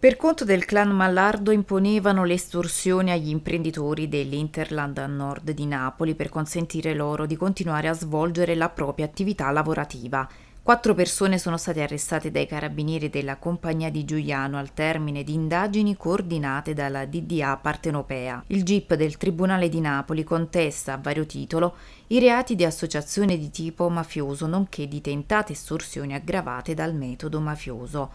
Per conto del clan Mallardo imponevano le estorsioni agli imprenditori dell'Interland a nord di Napoli per consentire loro di continuare a svolgere la propria attività lavorativa. Quattro persone sono state arrestate dai carabinieri della compagnia di Giuliano al termine di indagini coordinate dalla DDA partenopea. Il GIP del Tribunale di Napoli contesta a vario titolo i reati di associazione di tipo mafioso nonché di tentate estorsioni aggravate dal metodo mafioso.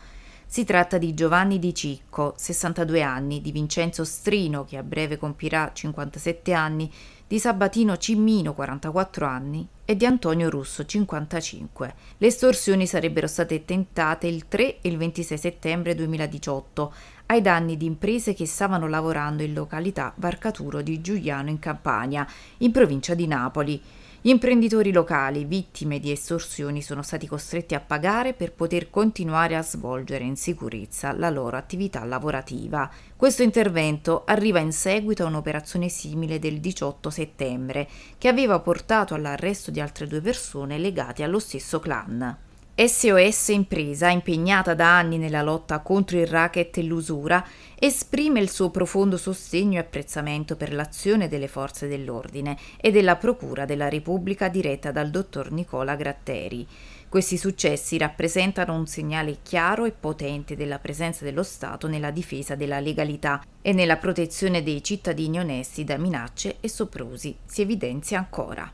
Si tratta di Giovanni Di Cicco, 62 anni, di Vincenzo Strino, che a breve compirà 57 anni, di Sabatino Cimmino, 44 anni, e di Antonio Russo, 55. Le estorsioni sarebbero state tentate il 3 e il 26 settembre 2018 ai danni di imprese che stavano lavorando in località Varcaturo di Giuliano in Campania, in provincia di Napoli. Gli imprenditori locali, vittime di estorsioni, sono stati costretti a pagare per poter continuare a svolgere in sicurezza la loro attività lavorativa. Questo intervento arriva in seguito a un'operazione simile del 18 settembre, che aveva portato all'arresto di altre due persone legate allo stesso clan. SOS Impresa, impegnata da anni nella lotta contro il racket e l'usura, esprime il suo profondo sostegno e apprezzamento per l'azione delle forze dell'ordine e della Procura della Repubblica diretta dal dottor Nicola Gratteri. Questi successi rappresentano un segnale chiaro e potente della presenza dello Stato nella difesa della legalità e nella protezione dei cittadini onesti da minacce e soprusi, si evidenzia ancora.